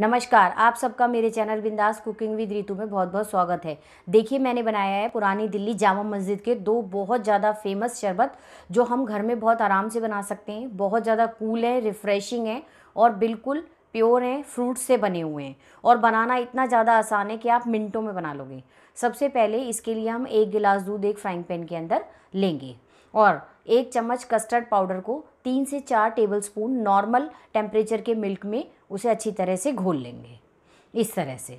नमस्कार आप सबका मेरे चैनल बिंदास कुकिंग विद रितु में बहुत बहुत स्वागत है देखिए मैंने बनाया है पुरानी दिल्ली जामा मस्जिद के दो बहुत ज़्यादा फेमस शरबत जो हम घर में बहुत आराम से बना सकते हैं बहुत ज़्यादा कूल है रिफ़्रेशिंग है और बिल्कुल प्योर हैं फ्रूट से बने हुए हैं और बनाना इतना ज़्यादा आसान है कि आप मिनटों में बना लोगे सबसे पहले इसके लिए हम एक गिलास दूध एक फ्राइंग पैन के अंदर लेंगे और एक चम्मच कस्टर्ड पाउडर को तीन से चार टेबलस्पून नॉर्मल टेम्परेचर के मिल्क में उसे अच्छी तरह से घोल लेंगे इस तरह से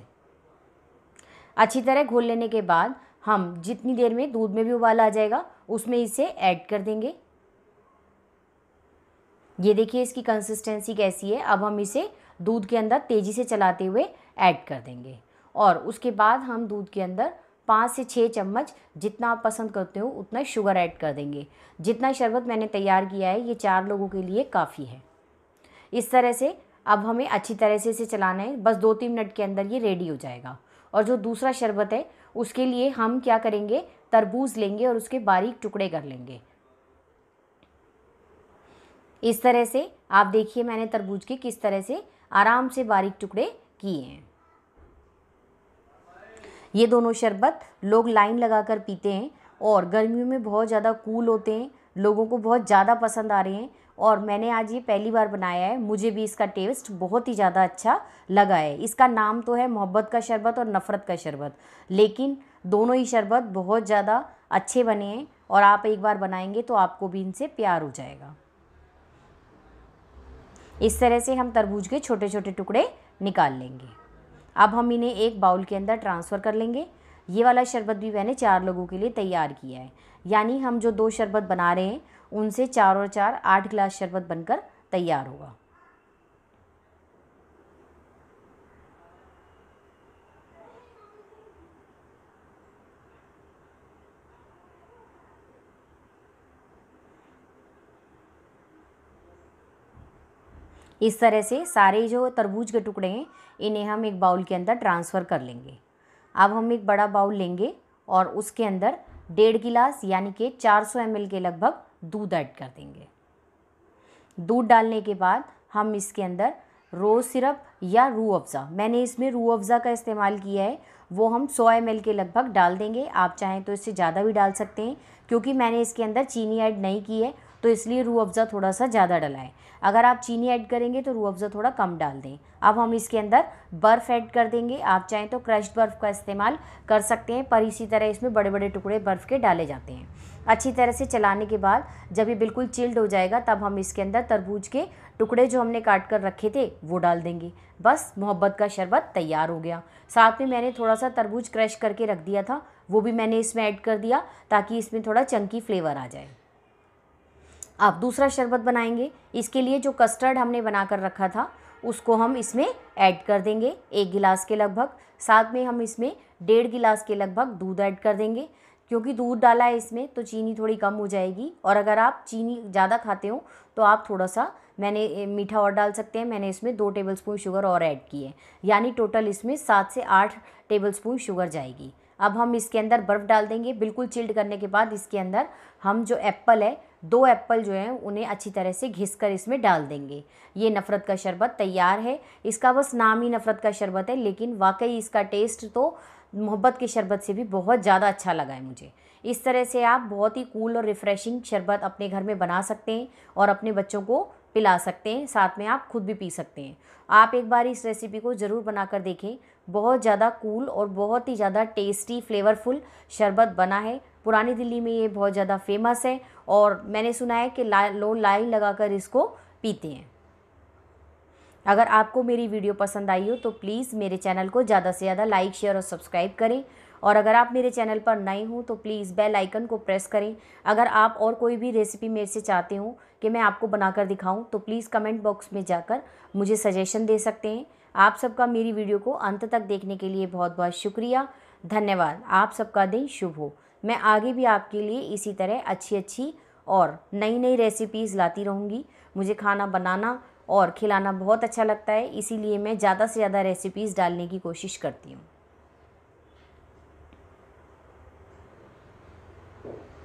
अच्छी तरह घोल लेने के बाद हम जितनी देर में दूध में भी उबाल आ जाएगा उसमें इसे ऐड कर देंगे ये देखिए इसकी कंसिस्टेंसी कैसी है अब हम इसे दूध के अंदर तेज़ी से चलाते हुए ऐड कर देंगे और उसके बाद हम दूध के अंदर पाँच से छः चम्मच जितना आप पसंद करते हो उतना शुगर ऐड कर देंगे जितना शरबत मैंने तैयार किया है ये चार लोगों के लिए काफ़ी है इस तरह से अब हमें अच्छी तरह से इसे चलाना है बस दो तीन मिनट के अंदर ये रेडी हो जाएगा और जो दूसरा शरबत है उसके लिए हम क्या करेंगे तरबूज लेंगे और उसके बारीक टुकड़े कर लेंगे इस तरह से आप देखिए मैंने तरबूज के किस तरह से आराम से बारीक टुकड़े किए हैं ये दोनों शरबत लोग लाइन लगा कर पीते हैं और गर्मियों में बहुत ज़्यादा कूल होते हैं लोगों को बहुत ज़्यादा पसंद आ रहे हैं और मैंने आज ये पहली बार बनाया है मुझे भी इसका टेस्ट बहुत ही ज़्यादा अच्छा लगा है इसका नाम तो है मोहब्बत का शरबत और नफ़रत का शरबत लेकिन दोनों ही शरबत बहुत ज़्यादा अच्छे बने हैं और आप एक बार बनाएंगे तो आपको भी इनसे प्यार हो जाएगा इस तरह से हम तरबूज के छोटे छोटे टुकड़े निकाल लेंगे अब हम इन्हें एक बाउल के अंदर ट्रांसफ़र कर लेंगे ये वाला शरबत भी मैंने चार लोगों के लिए तैयार किया है यानी हम जो दो शरबत बना रहे हैं उनसे चार और चार आठ गिलास शरबत बनकर तैयार होगा इस तरह से सारे जो तरबूज के टुकड़े हैं इन्हें हम एक बाउल के अंदर ट्रांसफ़र कर लेंगे अब हम एक बड़ा बाउल लेंगे और उसके अंदर डेढ़ गिलास यानी कि 400 सौ के लगभग दूध ऐड कर देंगे दूध डालने के बाद हम इसके अंदर रोज़ सिरप या रू अफ़ज़ा मैंने इसमें रू अफ़ज़ा का इस्तेमाल किया है वो हम 100 एम के लगभग डाल देंगे आप चाहें तो इससे ज़्यादा भी डाल सकते हैं क्योंकि मैंने इसके अंदर चीनी ऐड नहीं की है तो इसलिए रू अफ़ज़ा थोड़ा सा ज़्यादा डलाएं अगर आप चीनी ऐड करेंगे तो रू अफ़ज़ा थोड़ा कम डाल दें अब हम इसके अंदर बर्फ़ ऐड कर देंगे आप चाहें तो क्रश्ड बर्फ़ का इस्तेमाल कर सकते हैं पर इसी तरह इसमें बड़े बड़े टुकड़े बर्फ़ के डाले जाते हैं अच्छी तरह से चलाने के बाद जब ये बिल्कुल चिल्ड हो जाएगा तब हम इसके अंदर तरबूज के टुकड़े जो हमने काट कर रखे थे वो डाल देंगे बस मोहब्बत का शरबत तैयार हो गया साथ में मैंने थोड़ा सा तरबूज क्रश करके रख दिया था वो भी मैंने इसमें ऐड कर दिया ताकि इसमें थोड़ा चंकी फ्लेवर आ जाए अब दूसरा शरबत बनाएंगे इसके लिए जो कस्टर्ड हमने बना कर रखा था उसको हम इसमें ऐड कर देंगे एक गिलास के लगभग साथ में हम इसमें डेढ़ गिलास के लगभग दूध ऐड कर देंगे क्योंकि दूध डाला है इसमें तो चीनी थोड़ी कम हो जाएगी और अगर आप चीनी ज़्यादा खाते हो तो आप थोड़ा सा मैंने मीठा और डाल सकते हैं मैंने इसमें दो टेबलस्पून शुगर और ऐड की है यानी टोटल इसमें सात से आठ टेबलस्पून शुगर जाएगी अब हम इसके अंदर बर्फ़ डाल देंगे बिल्कुल चिल्ड करने के बाद इसके अंदर हम जो एप्पल है दो एप्पल जो हैं उन्हें अच्छी तरह से घिस कर इसमें डाल देंगे ये नफ़रत का शरबत तैयार है इसका बस नाम ही नफ़रत का शरबत है लेकिन वाकई इसका टेस्ट तो मोहब्बत के शरबत से भी बहुत ज़्यादा अच्छा लगा है मुझे इस तरह से आप बहुत ही कूल और रिफ़्रेशिंग शरबत अपने घर में बना सकते हैं और अपने बच्चों को पिला सकते हैं साथ में आप खुद भी पी सकते हैं आप एक बार इस रेसिपी को ज़रूर बनाकर देखें बहुत ज़्यादा कूल और बहुत ही ज़्यादा टेस्टी फ्लेवरफुल शरबत बना है पुरानी दिल्ली में ये बहुत ज़्यादा फेमस है और मैंने सुना है कि ला लोग लाइन लगाकर इसको पीते हैं अगर आपको मेरी वीडियो पसंद आई हो तो प्लीज़ मेरे चैनल को ज़्यादा से ज़्यादा लाइक शेयर और सब्सक्राइब करें और अगर आप मेरे चैनल पर नए हों तो प्लीज़ बेल आइकन को प्रेस करें अगर आप और कोई भी रेसिपी मेरे से चाहते हो कि मैं आपको बनाकर दिखाऊं तो प्लीज़ कमेंट बॉक्स में जाकर मुझे सजेशन दे सकते हैं आप सबका मेरी वीडियो को अंत तक देखने के लिए बहुत बहुत शुक्रिया धन्यवाद आप सबका दिन शुभ हो मैं आगे भी आपके लिए इसी तरह अच्छी अच्छी और नई नई रेसिपीज़ लाती रहूँगी मुझे खाना बनाना और खिलाना बहुत अच्छा लगता है इसीलिए मैं ज़्यादा से ज़्यादा रेसिपीज़ डालने की कोशिश करती हूँ Thank you.